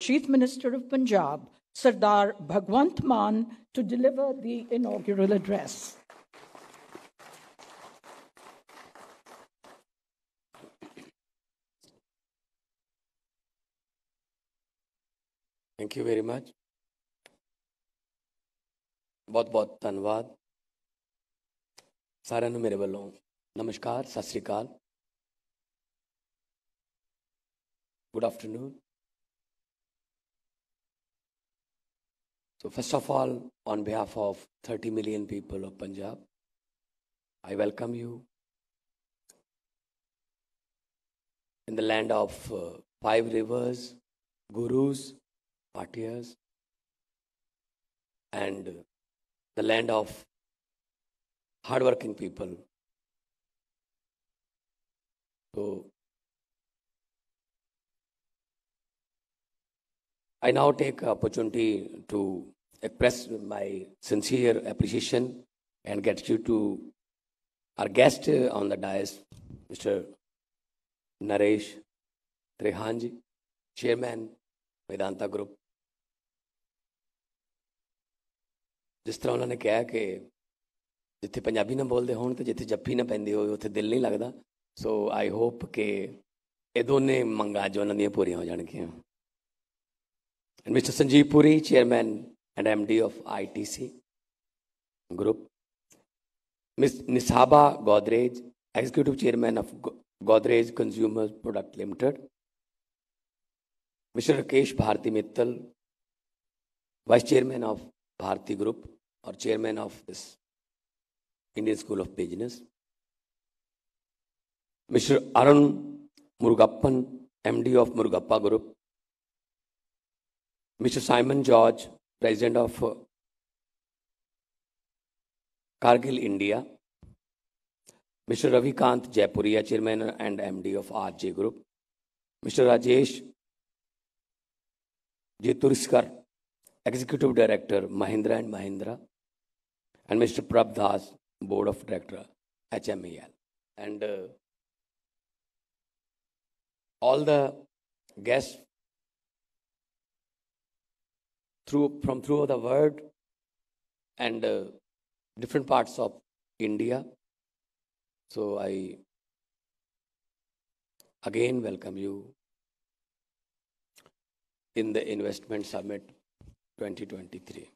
Chief Minister of Punjab, Sardar Bhagwant Mann, to deliver the inaugural address. Thank you very much. ਬਹੁਤ ਬਹੁਤ ਧੰਨਵਾਦ ਸਾਰਿਆਂ ਨੂੰ ਮੇਰੇ ਵੱਲੋਂ ਨਮਸਕਾਰ ਸਤਿ ਸ੍ਰੀ ਅਕਾਲ good afternoon So first of all, on behalf of 30 million people of Punjab, I welcome you in the land of uh, five rivers, gurus, patias, and the land of hardworking people. So I now take opportunity to express my sincere appreciation and gratitude to our guest on the dais, Mr. Nareesh ji Chairman, Vedanta Group. ਜਿਸ ਤਰ੍ਹਾਂ ਉਹਨਾਂ ਨੇ ਕਿਹਾ ਕਿ ਜਿੱਥੇ ਪੰਜਾਬੀ ਨਾ ਬੋਲਦੇ ਹੋਣ ਤੇ ਜਿੱਥੇ ਜੱਫੀ ਨਾ ਪੈਂਦੀ ਹੋਵੇ ਉੱਥੇ ਦਿਲ ਨਹੀਂ ਲੱਗਦਾ ਸੋ ਆਈ ਹੋਪ ਕਿ ਇਹ ਦੋਨੇ ਮੰਗਾ ਜੋ ਉਹਨਾਂ ਦੀਆਂ ਪੂਰੀਆਂ ਹੋ ਜਾਣਗੀਆਂ and Mr. Sanjeev Puri, Chairman and MD of ITC Group. Ms. Nisaba Godrej, Executive Chairman of Godrej Consumer Product Limited. Mr. Rakesh Bharti Mittal, Vice Chairman of Bharti Group or Chairman of this Indian School of Business. Mr. Arun Murugappan, MD of Murugappa Group. Mr. Simon George, President of uh, Cargill India, Mr. Ravi Kant Jaipuria, Chairman and MD of RJ Group, Mr. Rajesh Jeturiskar, Executive Director, Mahindra and Mahindra, and Mr. Prabhdas, Board of Director, HMEL, and uh, all the guests through, from throughout the world and uh, different parts of India. So I again welcome you in the Investment Summit 2023.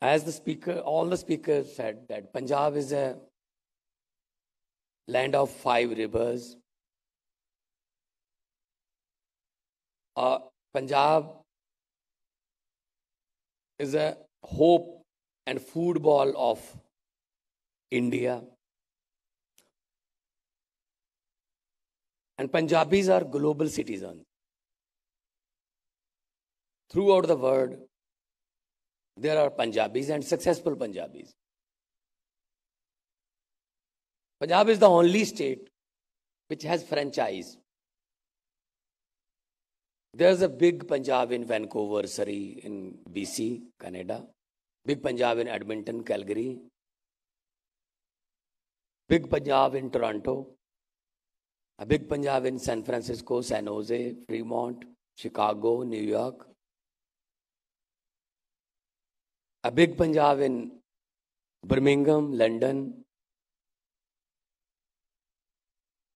As the speaker, all the speakers said that Punjab is a land of five rivers, Uh, Punjab is a hope and football of India. And Punjabis are global citizens. Throughout the world, there are Punjabis and successful Punjabis. Punjab is the only state which has franchise. There's a big Punjab in Vancouver, Surrey, in BC, Canada. Big Punjab in Edmonton, Calgary. Big Punjab in Toronto. A big Punjab in San Francisco, San Jose, Fremont, Chicago, New York. A big Punjab in Birmingham, London.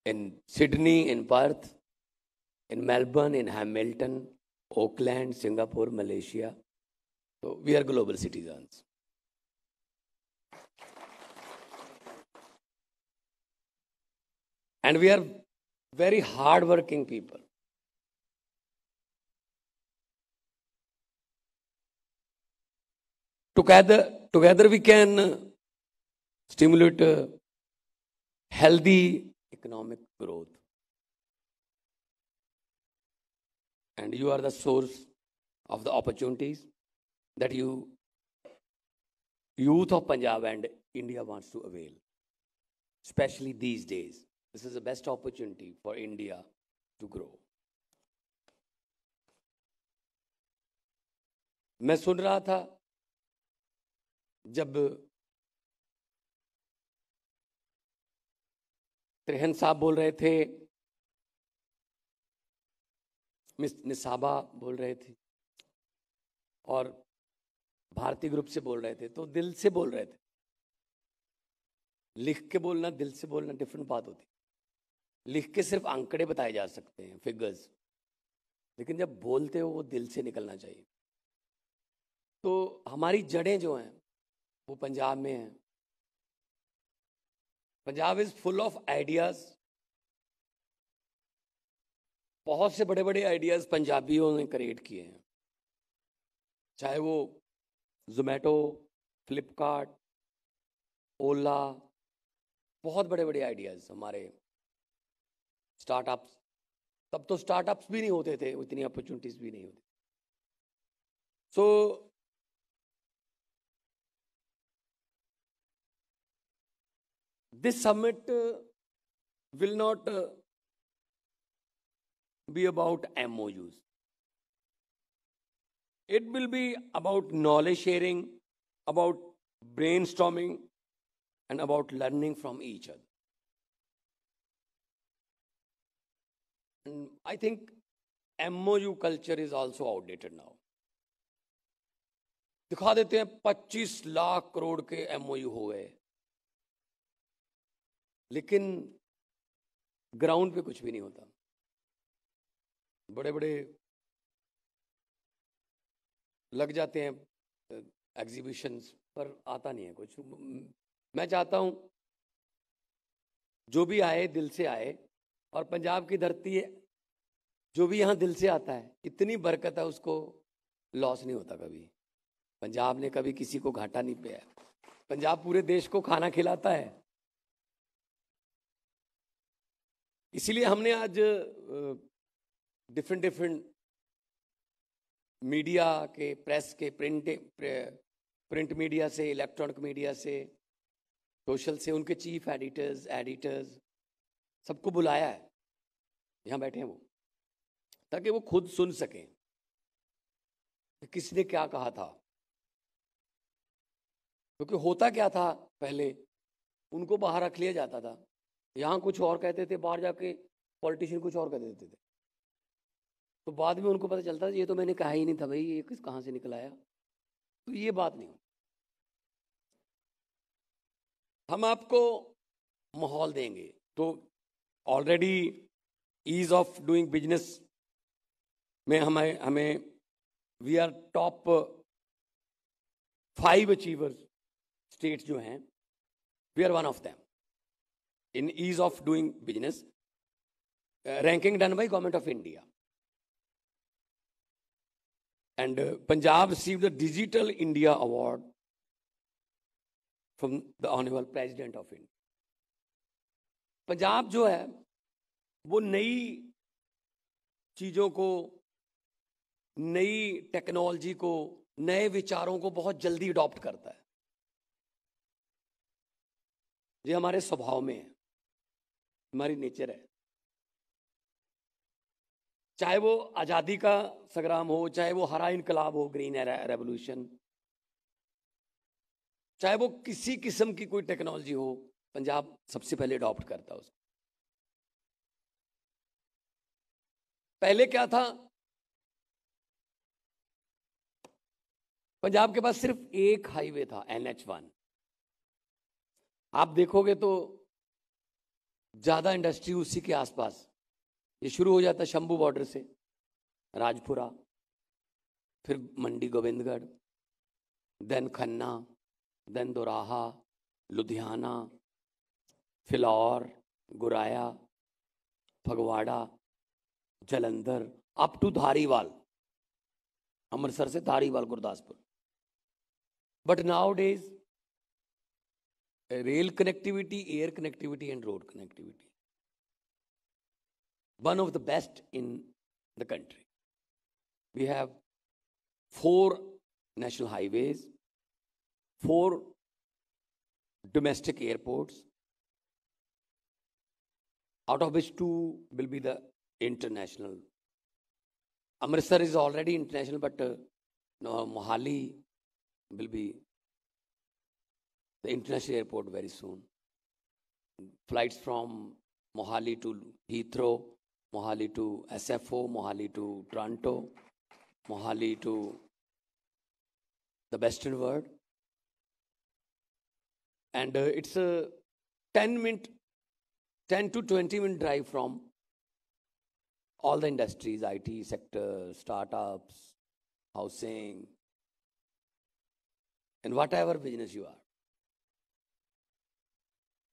In Sydney, in Perth in Melbourne, in Hamilton, Auckland, Singapore, Malaysia. So we are global citizens. And we are very hardworking people. Together, together we can stimulate healthy economic growth. and you are the source of the opportunities that you youth of Punjab and India wants to avail, especially these days. This is the best opportunity for India to grow. मैं सुन रहा था जब त्रिहन साहब बोल रहे थे miss निसाबा बोल रहे थे और भारतीय ग्रुप से बोल रहे थे तो दिल से बोल रहे थे लिख के बोलना दिल से बोलना डिफरेंट बात होती लिख के सिर्फ आंकड़े बताए जा सकते हैं फिगर्स लेकिन जब बोलते हो वो दिल से निकलना चाहिए तो हमारी जड़ें जो हैं वो पंजाब में हैं Punjab is full of ideas बहुत से बड़े बड़े आइडियाज़ पंजाबियों ने क्रिएट किए हैं चाहे वो जोमेटो फ्लिपकार्ट ओला बहुत बड़े बड़े आइडियाज़ हमारे स्टार्टअप्स तब तो स्टार्टअप्स भी नहीं होते थे इतनी अपॉर्चुनिटीज़ भी नहीं होती so so, this summit will not be about MOUs. It will be about knowledge sharing, about brainstorming, and about learning from each other. And I think MOU culture is also outdated now. दिखा देते हैं 25 लाख करोड़ के MOU हो गए लेकिन ground पे कुछ भी नहीं होता बड़े बड़े लग जाते हैं एग्जीबिशंस पर आता नहीं है कुछ मैं चाहता हूं जो भी आए दिल से आए और पंजाब की धरती है जो भी यहाँ दिल से आता है इतनी बरकत है उसको लॉस नहीं होता कभी पंजाब ने कभी किसी को घाटा नहीं पाया पंजाब पूरे देश को खाना खिलाता है इसीलिए हमने आज डिफरेंट डिफरेंट मीडिया के प्रेस के प्रिंट प्रिंट मीडिया से इलेक्ट्रॉनिक मीडिया से सोशल से उनके चीफ एडिटर्स एडिटर्स सबको बुलाया है यहाँ बैठे हैं वो ताकि वो खुद सुन सकें कि किसने क्या कहा था क्योंकि तो होता क्या था पहले उनको बाहर रख लिया जाता था यहाँ कुछ और कहते थे बाहर जाके पॉलिटिशियन कुछ और कह देते थे तो बाद में उनको पता चलता ये तो मैंने कहा ही नहीं था भाई ये किस कहाँ से निकल आया तो ये बात नहीं हम आपको माहौल देंगे तो already ease of doing business में हमें हमें we are top five achiever state जो हैं we are one of them in ease of doing business ranking done by government of India And uh, Punjab received the Digital India Award from the Honorable President of India. punjab jo hai wo nayi cheezon ko nayi technology ko naye vicharon ko bahut jaldi adopt karta hai ye hamare swabhav mein hai hamari nature hai चाहे वो आज़ादी का संग्राम हो चाहे वो हरा इनकलाब हो ग्रीन रेवोल्यूशन चाहे वो किसी किस्म की कोई टेक्नोलॉजी हो पंजाब सबसे पहले अडॉप्ट करता उसको पहले क्या था पंजाब के पास सिर्फ एक हाईवे था एन एच वन आप देखोगे तो ज्यादा इंडस्ट्री उसी के आसपास ये शुरू हो जाता शंभू बॉर्डर से राजपुरा फिर Mandi Gobindgarh then Khanna then Doraha Ludhiana Phillaur Goraya Phagwara Jalandhar up to Dhariwal Amritsar से Dhariwal Gurdaspur but nowadays rail connectivity air connectivity and road connectivity one of the best in the country. We have four national highways, four domestic airports, out of which two will be the international. Amritsar is already international, but uh, no, Mohali will be the international airport very soon. Flights from Mohali to Heathrow, Mohali to SFO, Mohali to Toronto, Mohali to the Western world. And uh, it's a 10 minute, 10 to 20 minute drive from all the industries, IT sector, startups, housing, and whatever business you are.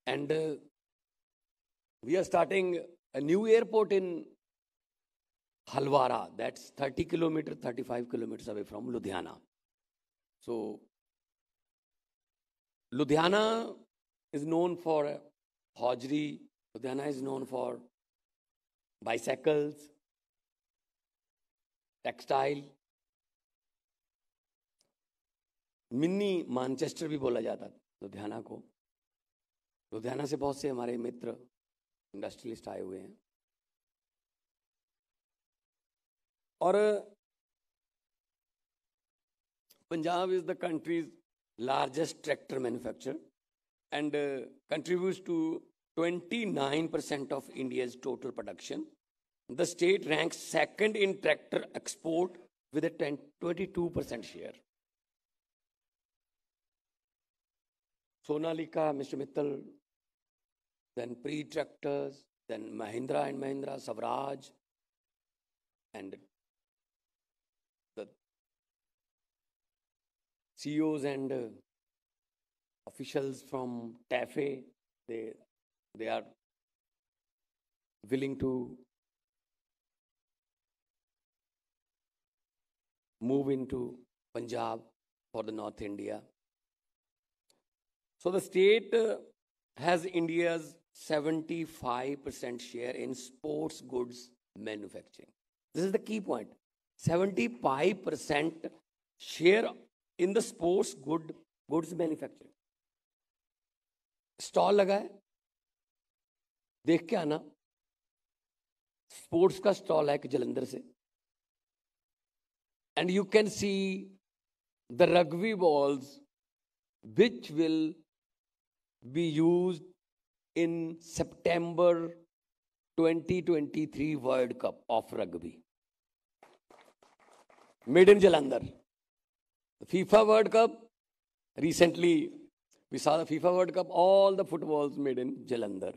And uh, we are starting a new airport in Halwara, that's 30 kilometers, 35 kilometers away from Ludhiana. So, Ludhiana is known for Hojri, Ludhiana is known for bicycles, textile, mini Manchester भी बोला जाता था लुधियाना को लुधियाना से बहुत से हमारे मित्र industrialist आए हुए हैं Punjab is the country's largest tractor manufacturer, and uh, contributes to 29% of India's total production. The state ranks second in tractor export with a 22% share. Sonalika, Mr. Mittal, then Pre Tractors, then Mahindra and Mahindra, Savraj, and the CEOs and uh, officials from TAFE, they, they are willing to move into Punjab for the North India. So the state uh, has India's 75% share in sports goods manufacturing. This is the key point. 75% share in the sports good goods manufacturing. Stall लगा है देख के आना sports का stall है Jalandhar se. And you can see the rugby balls, which will be used in September 2023 World Cup of rugby. Made in Jalandhar. The FIFA World Cup, recently we saw the FIFA World Cup, all the footballs made in Jalandhar.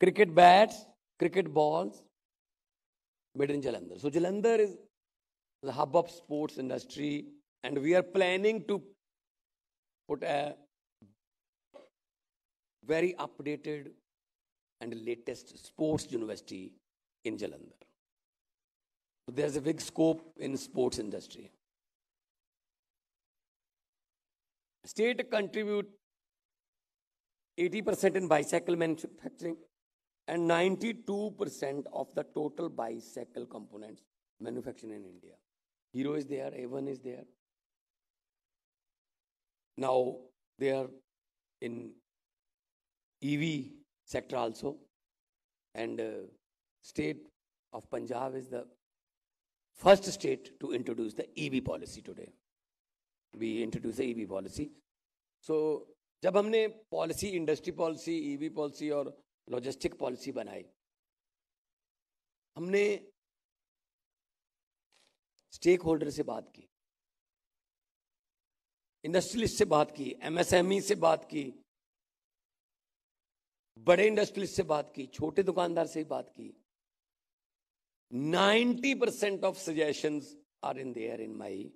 Cricket bats, cricket balls, made in Jalandhar. So Jalandhar is the hub of sports industry and we are planning to put a very updated and latest sports university in Jalandhar. So there's a big scope in sports industry. State contribute 80% in bicycle manufacturing and 92% of the total bicycle components manufactured in India. Hero is there, A1 is there. Now they are in EV sector also. And uh, state of Punjab is the first state to introduce the EV policy today. We introduce the EV policy. So जब हमने policy industry policy EV policy और logistic policy बनाई हमने stake holder से बात की industrialist से बात की एमएसएमई से बात की बड़े इंडस्ट्रीज से बात की छोटे दुकानदार से बात की 90 percent of suggestion are in there in my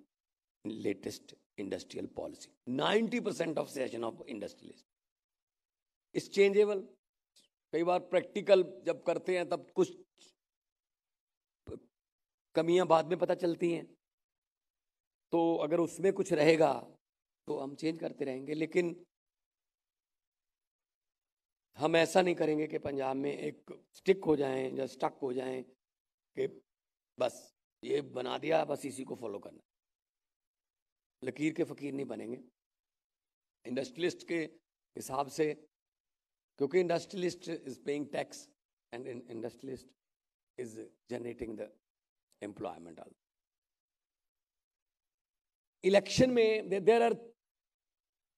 latest industrial policy 90 percent of suggestion of industrialist is changeable कई बार प्रैक्टिकल जब करते हैं तब कुछ कमियां बाद में पता चलती हैं तो अगर उसमें कुछ रहेगा तो हम चेंज करते रहेंगे लेकिन हम ऐसा नहीं करेंगे कि पंजाब में एक स्टिक हो जाएं या स्टक हो जाएं कि बस ये बना दिया बस इसी को फॉलो करना लकीर के फ़कीर नहीं बनेंगे इंडस्ट्रियलिस्ट के हिसाब से क्योंकि industrialist is paying tax and industrialist is generating the employment all election में there are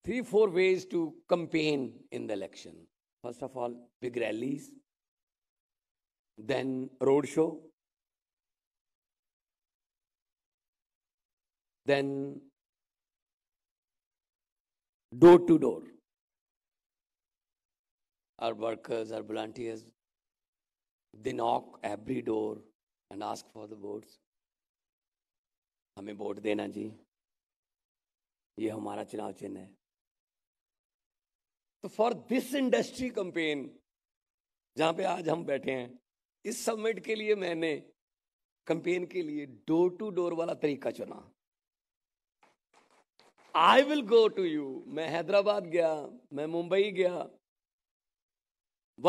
three four ways to campaign in the election First of all, big rallies, then road show then door to door. Our workers, our volunteers, they knock every door and ask for the votes. हमें vote देना जी ये हमारा चुनाव चिन्ह है तो for this industry campaign जहां पे आज हम बैठे हैं इस सबमिट के लिए मैंने कंपेन के लिए डोर टू डोर वाला तरीका चुना I will go to you मैं हैदराबाद गया मैं मुंबई गया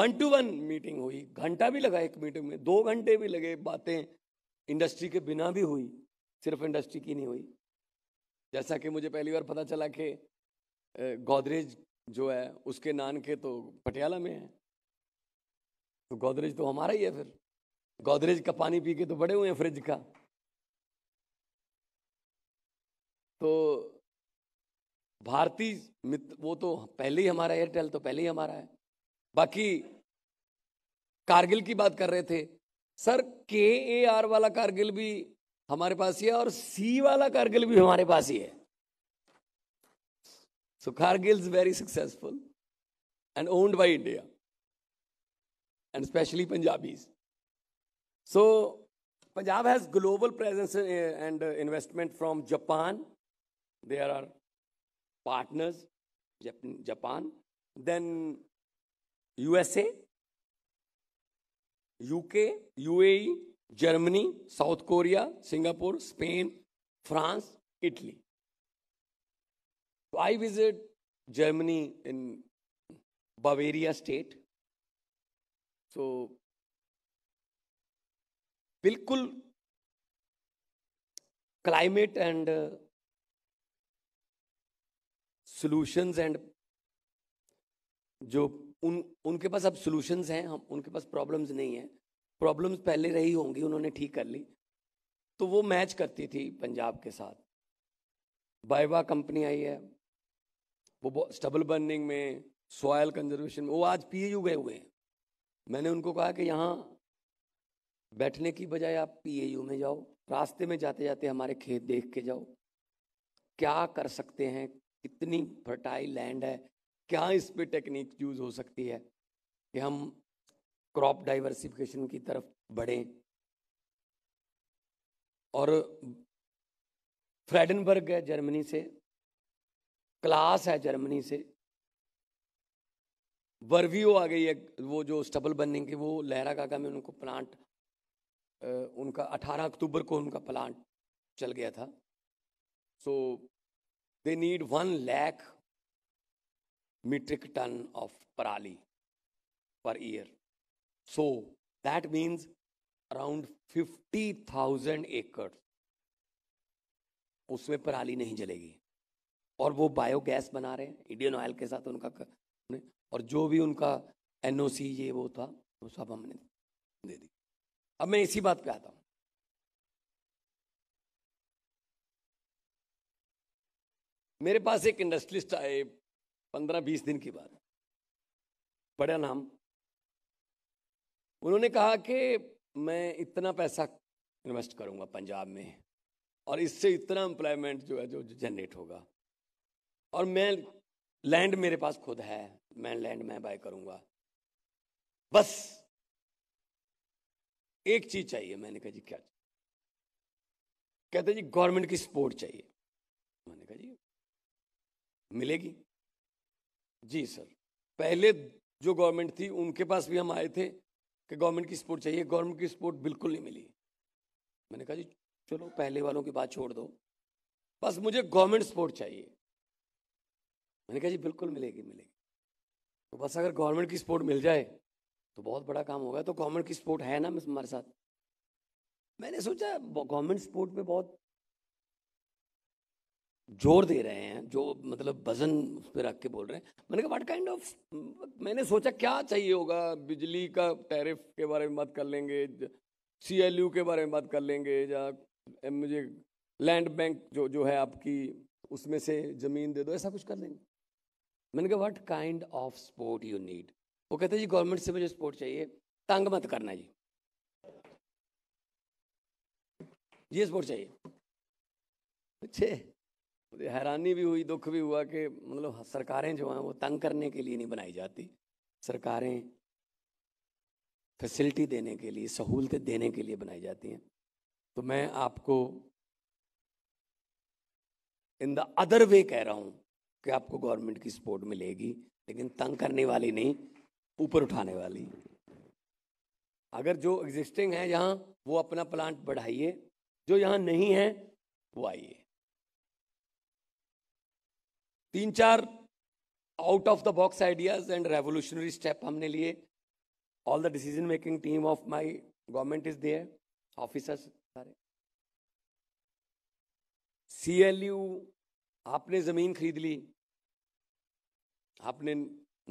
वन टू वन मीटिंग हुई घंटा भी लगा एक मीटिंग में दो घंटे भी लगे बातें इंडस्ट्री के बिना भी हुई सिर्फ इंडस्ट्री की नहीं हुई जैसा कि मुझे पहली बार पता चला कि गोदरेज जो है उसके नानके तो पटियाला में है तो गोदरेज तो हमारा ही है फिर गोदरेज का पानी पी के तो बड़े हुए हैं फ्रिज का तो भारतीय मित्र वो तो पहले ही हमारा एयरटेल तो पहले ही हमारा है बाकी कारगिल की बात कर रहे थे सर के ए आर वाला कारगिल भी हमारे पास ही है और सी वाला कारगिल भी हमारे पास ही है So Cargill is very successful and owned by India, and especially Punjabis. So Punjab has global presence uh, and uh, investment from Japan. There are partners, Japan, then USA, UK, UAE, Germany, South Korea, Singapore, Spain, France, Italy. तो I visit Germany in Bavaria state so बिल्कुल climate and solutions and जो उन उनके पास अब solutions हैं हम उनके पास problems नहीं हैं प्रॉब्लम्स पहले रही होंगी उन्होंने ठीक कर ली तो वो मैच करती थी पंजाब के साथ बायवा कंपनी आई है वो स्टबल बर्निंग में सॉयल कंजर्वेशन में वो आज पीएयू गए हुए हैं मैंने उनको कहा कि यहाँ बैठने की बजाय आप पीएयू में जाओ रास्ते में जाते जाते हमारे खेत देख के जाओ क्या कर सकते हैं कितनी फर्टाइल लैंड है क्या इस पर टेक्निक यूज हो सकती है कि हम क्रॉप डाइवर्सिफिकेशन की तरफ बढ़ें और फ्रेडनबर्ग है जर्मनी से क्लास है जर्मनी से वर्वियो आ गई है वो जो स्टबल बनने के वो लहरा काका में उनको प्लांट उनका 18 अक्टूबर को उनका प्लांट चल गया था so they need one lakh ton of parali per year so that means around fifty 50,000 एकड़ उसमें पराली नहीं जलेगी और वो बायोगैस बना रहे हैं इंडियन ऑयल के साथ उनका कर, और जो भी उनका एन ये वो था वो सब हमने दे दी अब मैं इसी बात पे आता हूँ मेरे पास एक इंडस्ट्रियलिस्ट आए पंद्रह बीस दिन की बात बड़ा नाम उन्होंने कहा कि मैं इतना पैसा इन्वेस्ट करूंगा पंजाब में और इससे इतना एम्प्लॉयमेंट जो है जो जनरेट होगा और मैं लैंड मेरे पास खुद है मैं लैंड मैं बाय करूंगा बस एक चीज चाहिए मैंने कहा जी क्या कहते जी गवर्नमेंट की सपोर्ट चाहिए मैंने कहा जी मिलेगी जी सर पहले जो गवर्नमेंट थी उनके पास भी हम आए थे कि गवर्नमेंट की सपोर्ट चाहिए गवर्नमेंट की सपोर्ट बिल्कुल नहीं मिली मैंने कहा जी चलो पहले वालों की बात छोड़ दो बस मुझे गवर्नमेंट सपोर्ट चाहिए मैंने कहा जी बिल्कुल मिलेगी मिलेगी तो बस अगर गवर्नमेंट की सपोर्ट मिल जाए तो बहुत बड़ा काम होगा तो गवर्नमेंट की सपोर्ट है ना हमारे साथ मैंने सोचा गवर्नमेंट सपोर्ट पे बहुत जोर दे रहे हैं जो मतलब वजन उस पर रख के बोल रहे हैं मैंने कहा व्हाट काइंड ऑफ मैंने सोचा क्या चाहिए होगा बिजली का टैरिफ के बारे में बात कर लेंगे सी एल यू के बारे में बात कर लेंगे या मुझे लैंड बैंक जो जो है आपकी उसमें से ज़मीन दे दो ऐसा कुछ कर लेंगे मैंने कहा what kind of sport you need वो कहते जी गवर्नमेंट से मुझे स्पोर्ट चाहिए तंग मत करना जी ये स्पोर्ट चाहिए अच्छे मुझे हैरानी भी हुई दुख भी हुआ कि मतलब हाँ, सरकारें जो हैं वो तंग करने के लिए नहीं बनाई जाती सरकारें फैसिलिटी देने के लिए सहूलतें देने के लिए बनाई जाती हैं तो मैं आपको इन द अदर वे कह रहा हूँ कि आपको गवर्नमेंट की सपोर्ट मिलेगी लेकिन तंग करने वाली नहीं ऊपर उठाने वाली अगर जो एग्जिस्टिंग है यहाँ वो अपना प्लांट बढ़ाइए जो यहाँ नहीं है वो आइए तीन चार out of the box ideas and revolutionary step हमने लिए all the decision making team of my government is there officers सारे सी आपने ज़मीन खरीद ली आपने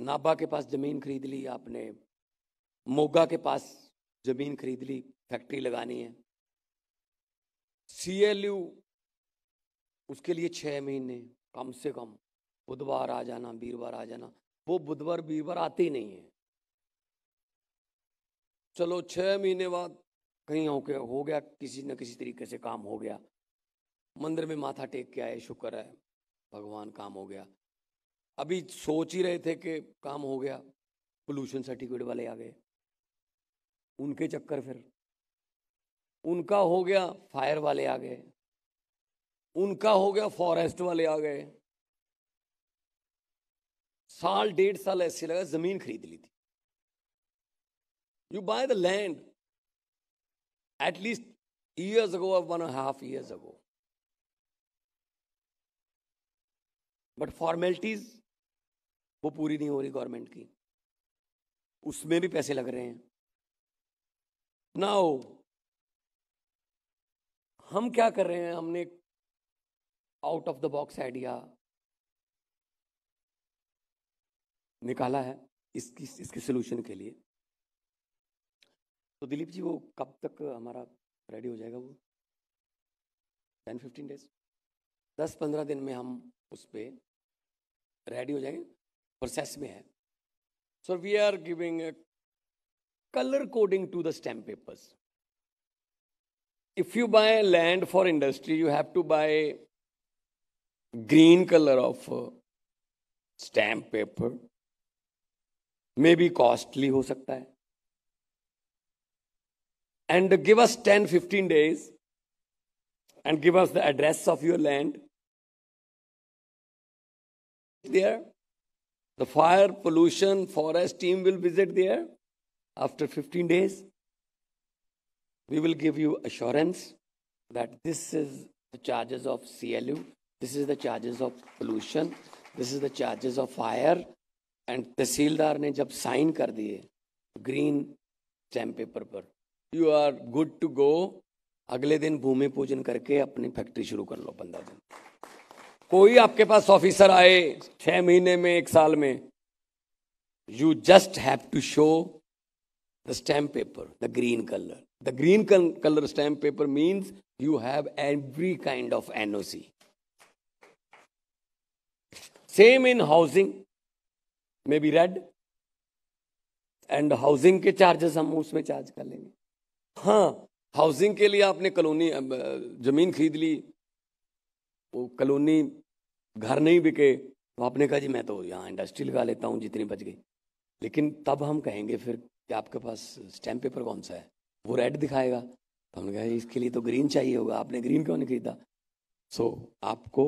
नाभा के पास ज़मीन खरीद ली आपने मोगा के पास ज़मीन खरीद ली फैक्ट्री लगानी है सीएलयू उसके लिए छः महीने कम से कम बुधवार आ जाना वीरवार आ जाना वो बुधवार वीरवार आते ही नहीं है चलो छः महीने बाद कहीं हो गया हो गया किसी न किसी तरीके से काम हो गया मंदिर में माथा टेक के आए शुक्र है भगवान काम हो गया अभी सोच ही रहे थे कि काम हो गया पोल्यूशन सर्टिफिकेट वाले आ गए उनके चक्कर फिर उनका हो गया फायर वाले आ गए उनका हो गया फॉरेस्ट वाले आ गए साल डेढ़ साल ऐसे लगा जमीन खरीद ली थी you buy the land at least years ago और one half years ago but formalities वो पूरी नहीं हो रही गवर्नमेंट की उसमें भी पैसे लग रहे हैं ना हो हम क्या कर रहे हैं हमने out of the box idea निकाला है इसकी इसके सोल्यूशन के लिए तो दिलीप जी वो कब तक हमारा रेडी हो जाएगा वो टेन फिफ्टीन डेज दस पंद्रह दिन में हम उस पर रेडी हो जाएंगे प्रोसेस में है so we are giving colour coding to the stamp papers if you buy land for industry you have to buy green colour of stamp paper may be costly हो सकता है and give us ten fifteen days and give us the address of your land there The fire pollution forest team will visit there after 15 days. We will give you assurance that this is the charges of CLU, this is the charges of pollution, this is the charges of fire. and tehsildar ne jab sign kar diye green stamp paper par you are good to go agle din bhoomi poojan karke apni factory shuru kar lo 15 din कोई आपके पास officer आए छह महीने में एक साल में you just have to show the stamp paper the green colour the green colour stamp paper means you have every kind of NOC same in housing may be red and housing के charges हम उसमें charge कर लेंगे हाँ housing के लिए आपने colony जमीन खरीद ली वो कलोनी घर नहीं बिके तो आपने कहा जी मैं तो यहाँ इंडस्ट्री लगा लेता हूँ जितनी बच गई लेकिन तब हम कहेंगे फिर कि आपके पास स्टैम्प पेपर कौन सा है वो रेड दिखाएगा तो हमने कहा इसके लिए तो ग्रीन चाहिए होगा आपने ग्रीन क्यों नहीं खरीदा सो so, आपको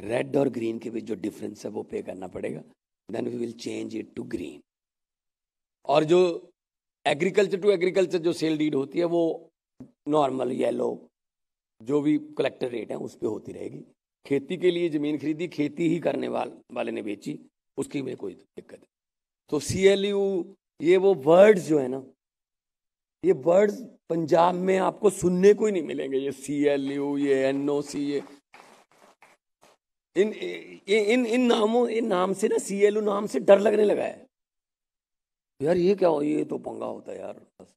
रेड और ग्रीन के बीच जो डिफरेंस है वो पे करना पड़ेगा then we will change it to green और जो एग्रीकल्चर टू एग्रीकल्चर जो सेल डीड होती है वो नॉर्मल येलो जो भी कलेक्टर रेट है उस पर होती रहेगी खेती के लिए ज़मीन खरीदी खेती ही करने वाल, वाले ने बेची उसकी में कोई दिक्कत तो सी एल यू ये वो वर्ड्स जो है ना ये वर्ड्स पंजाब में आपको सुनने को ही नहीं मिलेंगे ये सी एल यू ये एन ओ सी ये इन ये इन इन नामों इन नाम से ना सी एल यू नाम से डर लगने लगा है यार ये क्या हो ये तो पंगा होता है यार बस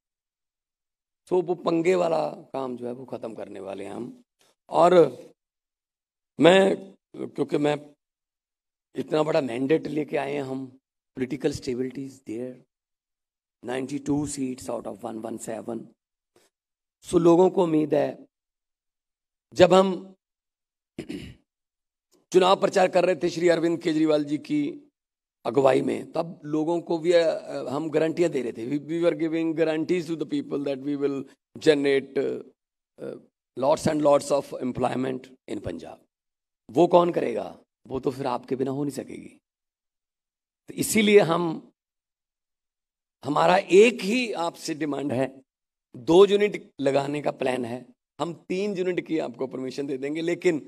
तो वो पंगे वाला काम जो है वो ख़त्म करने वाले हैं हम और मैं क्योंकि मैं इतना बड़ा मैंडेट लेके आए हैं हम political stability is there 92 seats out of 117 so लोगों को उम्मीद है जब हम चुनाव प्रचार कर रहे थे श्री अरविंद केजरीवाल जी की अगुवाई में तब लोगों को भी हम गारंटियां दे रहे थे we are giving guarantees to the people that we will generate lots and lots of employment in Punjab वो कौन करेगा वो तो फिर आपके बिना हो नहीं सकेगी तो इसीलिए हम हमारा एक ही आपसे डिमांड है दो यूनिट लगाने का प्लान है हम तीन यूनिट की आपको परमिशन दे देंगे लेकिन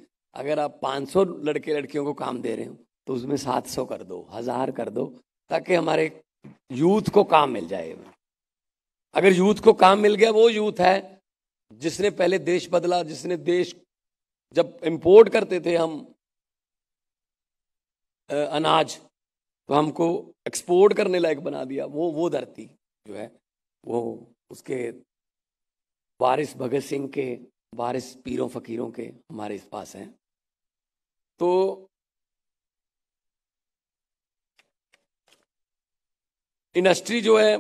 अगर आप 500 लड़के लड़कियों को काम दे रहे हो तो उसमें सात सौ कर दो हजार कर दो ताकि हमारे यूथ को काम मिल जाए अगर यूथ को काम मिल गया वो यूथ है जिसने पहले देश बदला जिसने देश जब इंपोर्ट करते थे हम अनाज तो हमको एक्सपोर्ट करने लायक बना दिया वो वो धरती जो है वो उसके वारिस भगत सिंह के वारिस पीरों फकीरों के हमारे इस पास हैं तो इंडस्ट्री जो है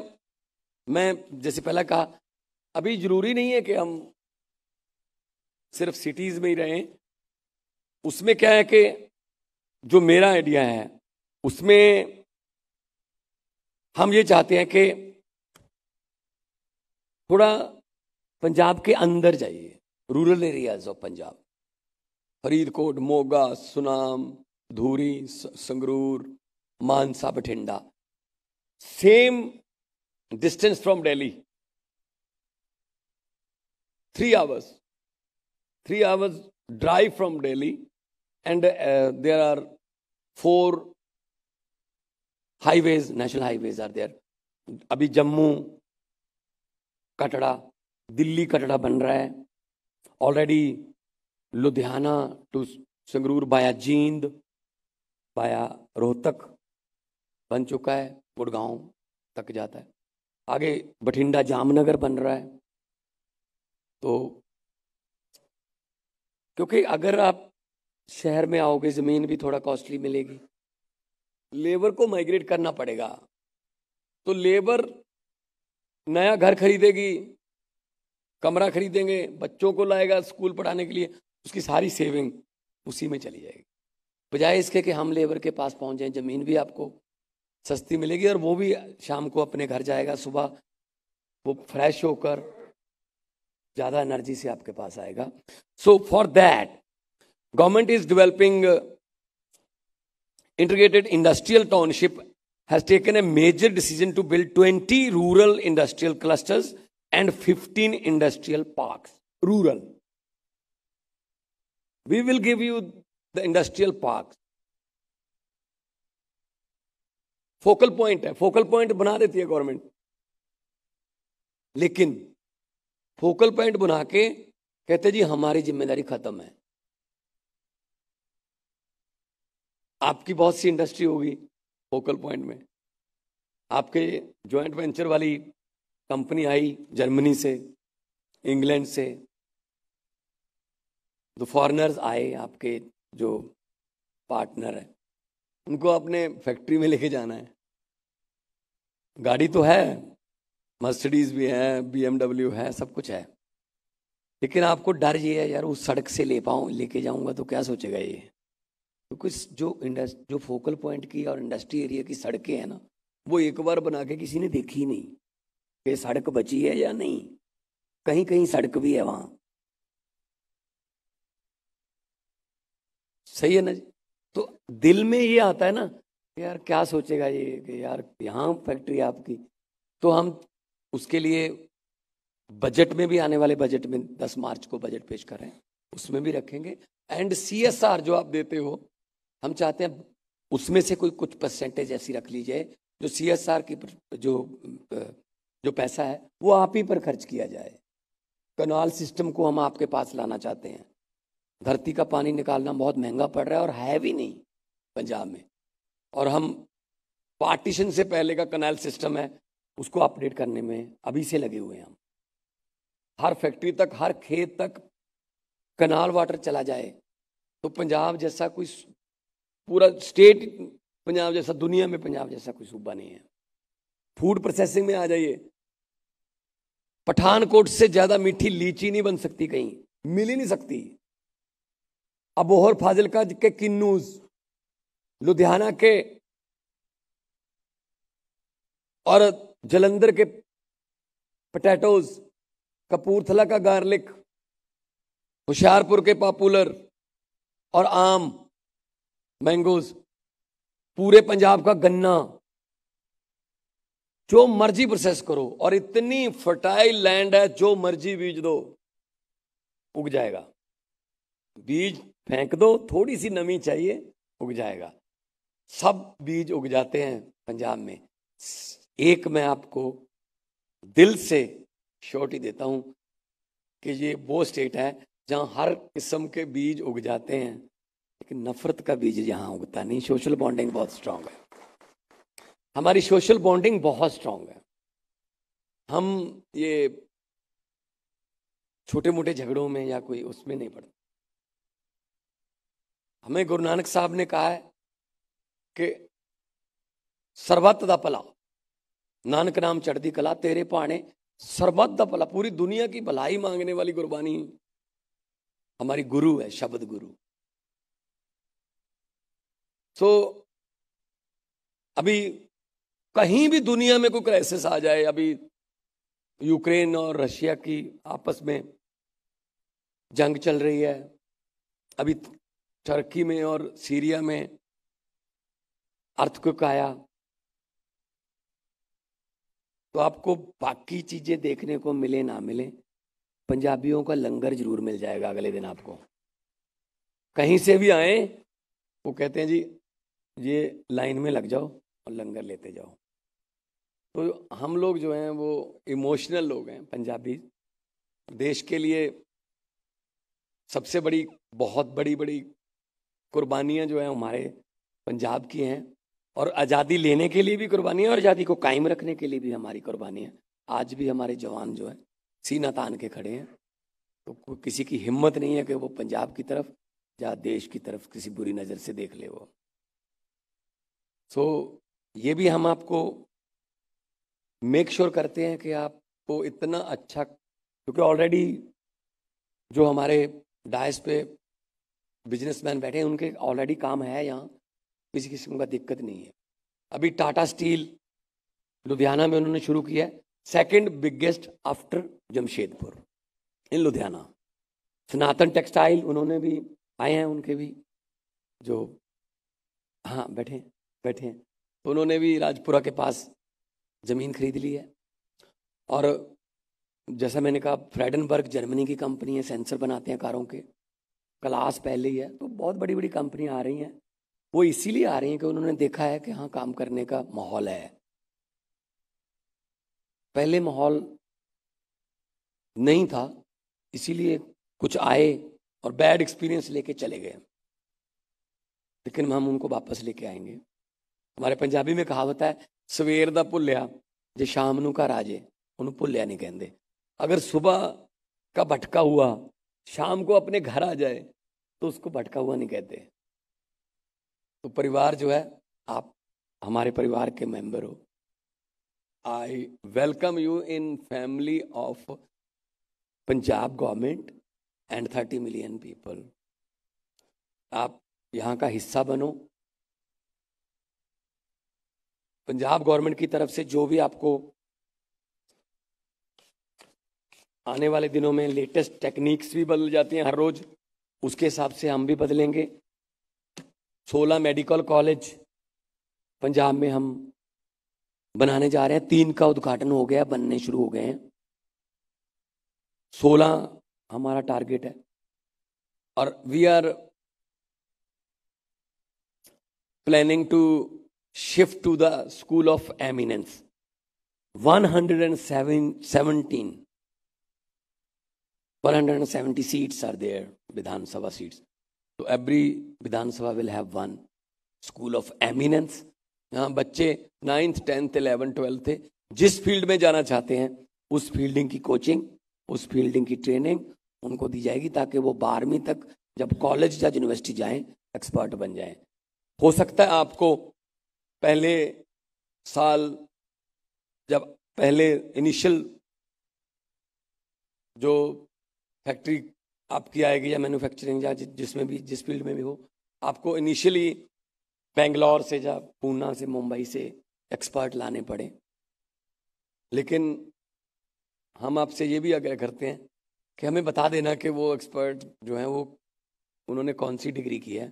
मैं जैसे पहला कहा अभी जरूरी नहीं है कि हम सिर्फ सिटीज में ही रहें उसमें क्या है कि जो मेरा आइडिया है उसमें हम ये चाहते हैं कि थोड़ा पंजाब के अंदर जाइए rural areas of Punjab Faridkot Moga Sunam Dhuri Sangrur Mansa Bathinda same distance from Delhi three hours three hours drive from Delhi and there are four highways national highways are are अभी जम्मू कटड़ा दिल्ली कटड़ा बन रहा है ऑलरेडी लुधियाना टू संगरूर बाया जींद बाया रोहतक बन चुका है गुड़गांव तक जाता है आगे बठिंडा जामनगर बन रहा है तो क्योंकि अगर आप शहर में आओगे ज़मीन भी थोड़ा कॉस्टली मिलेगी लेबर को माइग्रेट करना पड़ेगा तो लेबर नया घर खरीदेगी कमरा खरीदेंगे बच्चों को लाएगा स्कूल पढ़ाने के लिए उसकी सारी सेविंग उसी में चली जाएगी बजाय इसके कि हम लेबर के पास पहुंच जाएं ज़मीन भी आपको सस्ती मिलेगी और वो भी शाम को अपने घर जाएगा सुबह वो फ्रेश होकर ज्यादा एनर्जी से आपके पास आएगा so for that government is developing integrated industrial township has taken a major decision to build twenty rural industrial clusters and fifteen industrial park rural we will give you the industrial park focal point है focal point बना देती है government लेकिन focal point बना के कहते जी हमारी जिम्मेदारी खत्म है आपकी बहुत सी इंडस्ट्री होगी फोकल पॉइंट में आपके जॉइंट वेंचर वाली कंपनी आई जर्मनी से इंग्लैंड से तो फॉरनर्स आए आपके जो पार्टनर है उनको अपने फैक्ट्री में लेके जाना है गाड़ी तो है मर्सिडीज भी है बीएमडब्ल्यू है सब कुछ है लेकिन आपको डर ये है यार उस सड़क से ले पाऊँ लेके जाऊँगा तो क्या सोचेगा ये तो कुछ जो इंडस्ट जो फोकल पॉइंट की और इंडस्ट्री एरिया की सड़कें हैं ना वो एक बार बना के किसी ने देखी नहीं कि सड़क बची है या नहीं कहीं कहीं सड़क भी है वहाँ सही है ना जी तो दिल में ये आता है ना यार क्या सोचेगा ये कि यार यहाँ फैक्ट्री आपकी तो हम उसके लिए बजट में भी आने वाले बजट में 10 मार्च को बजट पेश कर रहे हैं उसमें भी रखेंगे एंड सी जो आप देते हो हम चाहते हैं उसमें से कोई कुछ परसेंटेज ऐसी रख लीजिए जो सी की जो जो पैसा है वो आप ही पर खर्च किया जाए कनाल सिस्टम को हम आपके पास लाना चाहते हैं धरती का पानी निकालना बहुत महंगा पड़ रहा है और है भी नहीं पंजाब में और हम पार्टीशन से पहले का कनाल सिस्टम है उसको अपडेट करने में अभी से लगे हुए हैं हम हर फैक्ट्री तक हर खेत तक कनाल वाटर चला जाए तो पंजाब जैसा कोई पूरा स्टेट पंजाब जैसा दुनिया में पंजाब जैसा कोई सूबा नहीं है फूड प्रोसेसिंग में आ जाइए पठानकोट से ज़्यादा मीठी लीची नहीं बन सकती कहीं मिल ही नहीं सकती अबोहर फाजिलका के किन्नूज लुधियाना के और जलंधर के पटैटोज कपूरथला का गार्लिक होशियारपुर के पॉपुलर और आम मैंगोज पूरे पंजाब का गन्ना जो मर्जी प्रोसेस करो और इतनी फर्टाइल लैंड है जो मर्जी बीज दो उग जाएगा बीज फेंक दो थोड़ी सी नमी चाहिए उग जाएगा सब बीज उग जाते हैं पंजाब में एक मैं आपको दिल से शोटी देता हूं कि ये वो स्टेट है जहां हर किस्म के बीज उग जाते हैं लेकिन नफरत का बीज यहां उगता नहीं सोशल बॉन्डिंग बहुत स्ट्रांग है हमारी सोशल बॉन्डिंग बहुत स्ट्रांग है हम ये छोटे मोटे झगड़ों में या कोई उसमें नहीं पड़ते हमें गुरु नानक साहब ने कहा है कि सरबत का भला नानक नाम चढ़ती कला तेरे भाने सरबत का भला पूरी दुनिया की भलाई मांगने वाली गुरबाणी हमारी गुरु है शब्द गुरु so, तो अभी कहीं भी दुनिया में कोई क्राइसिस आ जाए अभी यूक्रेन और रशिया की आपस में जंग चल रही है अभी टर्की में और सीरिया में अर्थक्विक आया तो आपको बाकी चीजें देखने को मिले ना मिले पंजाबियों का लंगर जरूर मिल जाएगा अगले दिन आपको कहीं से भी आए वो कहते हैं जी ये लाइन में लग जाओ और लंगर लेते जाओ तो हम लोग जो हैं वो इमोशनल लोग हैं पंजाबी देश के लिए सबसे बड़ी बहुत बड़ी बड़ी कुर्बानियाँ जो हैं हमारे पंजाब की हैं और आज़ादी लेने के लिए भी कुर्बानियाँ और आज़ादी को कायम रखने के लिए भी हमारी है आज भी हमारे जवान जो है सीना तान के खड़े हैं तो किसी की हिम्मत नहीं है कि वो पंजाब की तरफ या देश की तरफ किसी बुरी नज़र से देख ले वो सो so, ये भी हम आपको मेक श्योर sure करते हैं कि आपको इतना अच्छा क्योंकि ऑलरेडी जो हमारे डाइस पे बिजनेसमैन बैठे हैं उनके ऑलरेडी काम है यहाँ किसी किस्म का दिक्कत नहीं है अभी टाटा स्टील लुधियाना में उन्होंने शुरू किया है second biggest after Jamshedpur in Ludhiana Sanatan textile उन्होंने भी आए हैं उनके भी जो हाँ बैठे हैं बैठे हैं तो उन्होंने भी राजपुरा के पास ज़मीन खरीद ली है और जैसा मैंने कहा फ्रेडनबर्ग जर्मनी की कंपनी है सेंसर बनाते हैं कारों के क्लास पहले ही है तो बहुत बड़ी बड़ी कंपनियां आ रही हैं वो इसीलिए आ रही हैं कि उन्होंने देखा है कि हाँ काम करने का माहौल है पहले माहौल नहीं था इसीलिए कुछ आए और बैड एक्सपीरियंस लेके चले गए लेकिन हम उनको वापस लेके आएंगे हमारे पंजाबी में कहावत है सवेर का भुलिया जो शाम ਨੂੰ घर ਆ ਜੇ ਉਹਨੂੰ ਭੁੱਲਿਆ ਨਹੀਂ ਕਹਿੰਦੇ ਅਗਰ ਸਵੇਰ ਕਾ ਭਟਕਾ शाम को अपने घर आ जाए तो उसको भटका हुआ नहीं कहते तो परिवार जो है आप हमारे परिवार के मेंबर हो I welcome you in family of Punjab government and thirty million people आप यहाँ का हिस्सा बनो पंजाब गवर्नमेंट की तरफ से जो भी आपको आने वाले दिनों में लेटेस्ट टेक्निक्स भी बदल जाती हैं हर रोज उसके हिसाब से हम भी बदलेंगे सोलह मेडिकल कॉलेज पंजाब में हम बनाने जा रहे हैं तीन का उद्घाटन हो गया बनने शुरू हो गए हैं सोलह हमारा टारगेट है और we are planning to shift to the school of eminence one hundred and seven seventeen 170 seats are there, Vidhan Sabha seats. So every Vidhan Sabha will have one school of eminence. यहाँ बच्चे ninth tenth eleven twelfth थे जिस field में जाना चाहते हैं उस fielding की कोचिंग उस फील्डिंग की ट्रेनिंग उनको दी जाएगी ताकि वो बारहवीं तक जब कॉलेज या यूनिवर्सिटी जाएं एक्सपर्ट बन जाएं हो सकता है आपको पहले साल जब पहले इनिशियल जो फैक्ट्री आपकी आएगी या मैन्युफैक्चरिंग या जिसमें भी जिस फील्ड में भी हो आपको इनिशियली बेंगलोर से या पूना से मुंबई से एक्सपर्ट लाने पड़े लेकिन हम आपसे ये भी आग्रह करते हैं कि हमें बता देना कि वो एक्सपर्ट जो है वो उन्होंने कौन सी डिग्री की है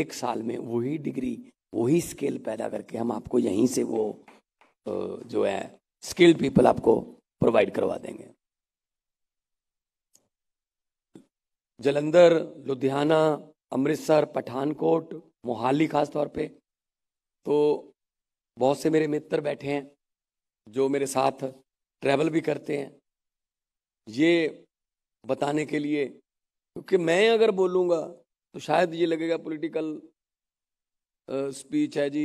एक साल में वही डिग्री वही स्किल पैदा करके हम आपको यहीं से वो जो है स्किल्ड पीपल आपको प्रोवाइड करवा देंगे जलंधर लुधियाना अमृतसर पठानकोट मोहाली ख़ास तौर पे तो बहुत से मेरे मित्र बैठे हैं जो मेरे साथ ट्रैवल भी करते हैं ये बताने के लिए क्योंकि मैं अगर बोलूँगा तो शायद ये लगेगा पॉलिटिकल स्पीच है जी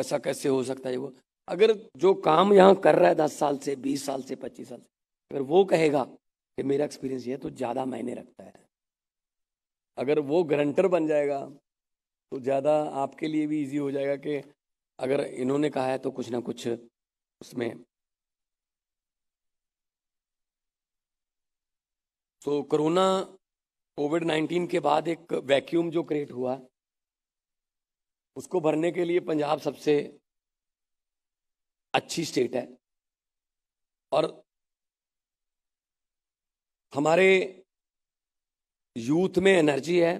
ऐसा कैसे हो सकता है वो अगर जो काम यहाँ कर रहा है दस साल से बीस साल से पच्चीस साल से अगर वो कहेगा ये मेरा एक्सपीरियंस ये है तो ज़्यादा मायने रखता है अगर वो गारंटर बन जाएगा तो ज़्यादा आपके लिए भी इजी हो जाएगा कि अगर इन्होंने कहा है तो कुछ ना कुछ उसमें तो कोरोना कोविड नाइन्टीन के बाद एक वैक्यूम जो क्रिएट हुआ उसको भरने के लिए पंजाब सबसे अच्छी स्टेट है और हमारे यूथ में एनर्जी है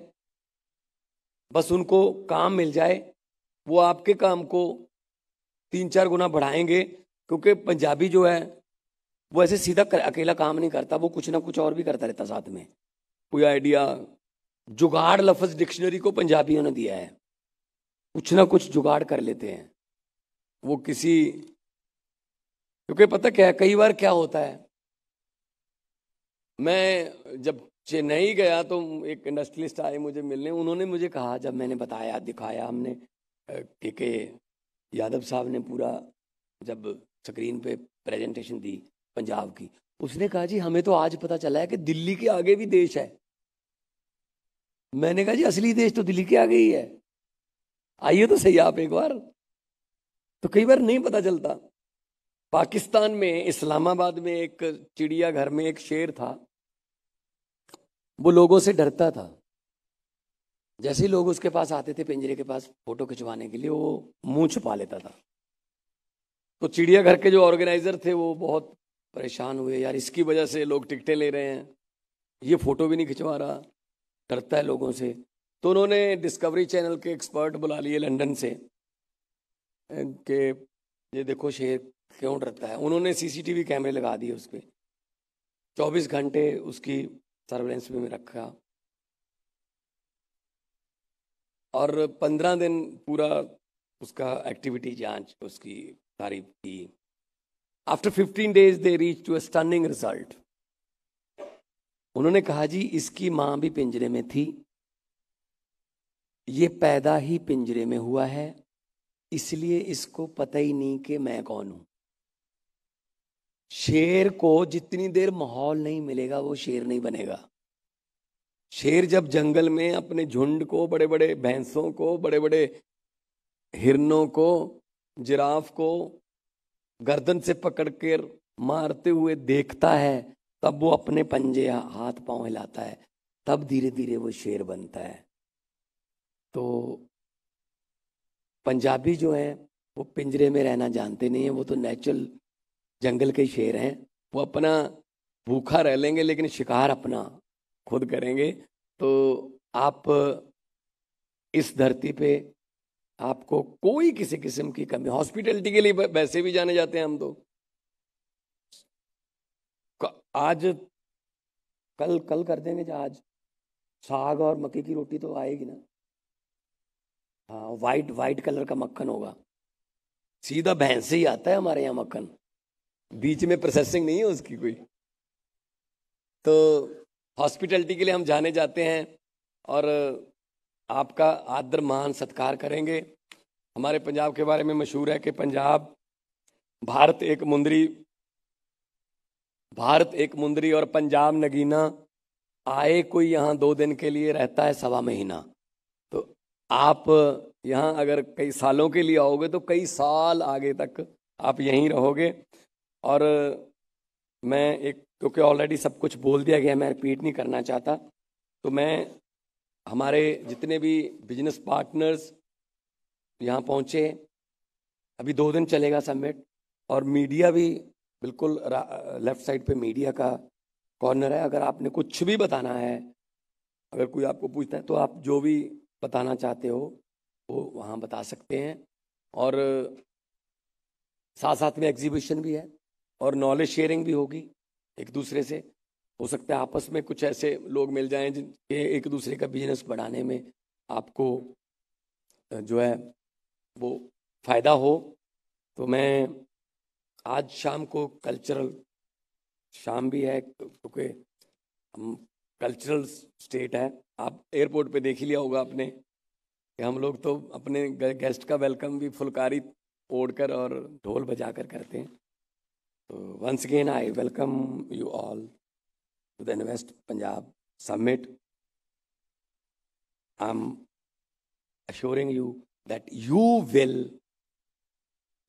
बस उनको काम मिल जाए वो आपके काम को तीन चार गुना बढ़ाएंगे क्योंकि पंजाबी जो है वो ऐसे सीधा कर, अकेला काम नहीं करता वो कुछ ना कुछ और भी करता रहता साथ में कोई आइडिया जुगाड़ लफज डिक्शनरी को पंजाबियों ने दिया है कुछ ना कुछ जुगाड़ कर लेते हैं वो किसी क्योंकि पता क्या है कई बार क्या होता है मैं जब चेन्नई गया तो एक इंडस्ट्रियलिस्ट आए मुझे मिलने उन्होंने मुझे कहा जब मैंने बताया दिखाया हमने के के यादव साहब ने पूरा जब स्क्रीन पे प्रेजेंटेशन दी पंजाब की उसने कहा जी हमें तो आज पता चला है कि दिल्ली के आगे भी देश है मैंने कहा जी असली देश तो दिल्ली के आगे ही है आइए तो सही आप एक बार तो कई बार नहीं पता चलता पाकिस्तान में इस्लामाबाद में एक चिड़ियाघर में एक शेर था वो लोगों से डरता था जैसे ही लोग उसके पास आते थे पिंजरे के पास फोटो खिंचवाने के लिए वो मुंह छुपा लेता था तो चिड़ियाघर के जो ऑर्गेनाइजर थे वो बहुत परेशान हुए यार इसकी वजह से लोग टिकटें ले रहे हैं ये फोटो भी नहीं खिंचवा रहा डरता है लोगों से तो उन्होंने डिस्कवरी चैनल के एक्सपर्ट बुला लिए लंदन से कि ये देखो शेर क्यों डरता है उन्होंने सीसीटीवी कैमरे लगा दिए उस पर चौबीस घंटे उसकी सर्वेलेंस में रखा और पंद्रह दिन पूरा उसका एक्टिविटी जांच उसकी तारीफ की after fifteen days they reach to a stunning result उन्होंने कहा जी इसकी मां भी पिंजरे में थी ये पैदा ही पिंजरे में हुआ है इसलिए इसको पता ही नहीं कि मैं कौन हूं शेर को जितनी देर माहौल नहीं मिलेगा वो शेर नहीं बनेगा शेर जब जंगल में अपने झुंड को बड़े बड़े भैंसों को बड़े बड़े हिरनों को जिराफ को गर्दन से पकड़ कर मारते हुए देखता है तब वो अपने पंजे हाथ पांव हिलाता है तब धीरे धीरे वो शेर बनता है तो पंजाबी जो है वो पिंजरे में रहना जानते नहीं है वो तो नेचुरल जंगल के शेर हैं वो अपना भूखा रह लेंगे लेकिन शिकार अपना खुद करेंगे तो आप इस धरती पे आपको कोई किसी किस्म की कमी हॉस्पिटलिटी के लिए वैसे भी जाने जाते हैं हम तो आज कल कल कर देंगे जो आज साग और मक्की की रोटी तो आएगी ना हाँ वाइट वाइट कलर का मक्खन होगा सीधा भैंस से ही आता है हमारे यहाँ मक्खन बीच में प्रोसेसिंग नहीं है उसकी कोई तो हॉस्पिटलिटी के लिए हम जाने जाते हैं और आपका आदर मान सत्कार करेंगे हमारे पंजाब के बारे में मशहूर है कि पंजाब भारत एक मुंदरी भारत एक मुंदरी और पंजाब नगीना आए कोई यहाँ दो दिन के लिए रहता है सवा महीना तो आप यहाँ अगर कई सालों के लिए आओगे तो कई साल आगे तक आप यहीं रहोगे और मैं एक क्योंकि ऑलरेडी सब कुछ बोल दिया गया मैं रिपीट नहीं करना चाहता तो मैं हमारे जितने भी बिजनेस पार्टनर्स यहाँ पहुँचे अभी दो दिन चलेगा समिट और मीडिया भी बिल्कुल लेफ्ट साइड पे मीडिया का कॉर्नर है अगर आपने कुछ भी बताना है अगर कोई आपको पूछता है तो आप जो भी बताना चाहते हो वो वहाँ बता सकते हैं और साथ साथ में एग्जीबिशन भी है और नॉलेज शेयरिंग भी होगी एक दूसरे से हो सकता है आपस में कुछ ऐसे लोग मिल जाएं जिनके एक दूसरे का बिजनेस बढ़ाने में आपको जो है वो फ़ायदा हो तो मैं आज शाम को कल्चरल शाम भी है क्योंकि हम कल्चरल स्टेट है आप एयरपोर्ट पे देख ही लिया होगा आपने कि हम लोग तो अपने गेस्ट का वेलकम भी फुलकारी ओढ़ कर और ढोल बजा कर करते हैं So once again, I welcome you all to the Invest Punjab Summit. I'm assuring you that you will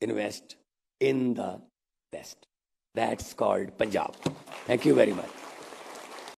invest in the best. That's called Punjab. Thank you very much.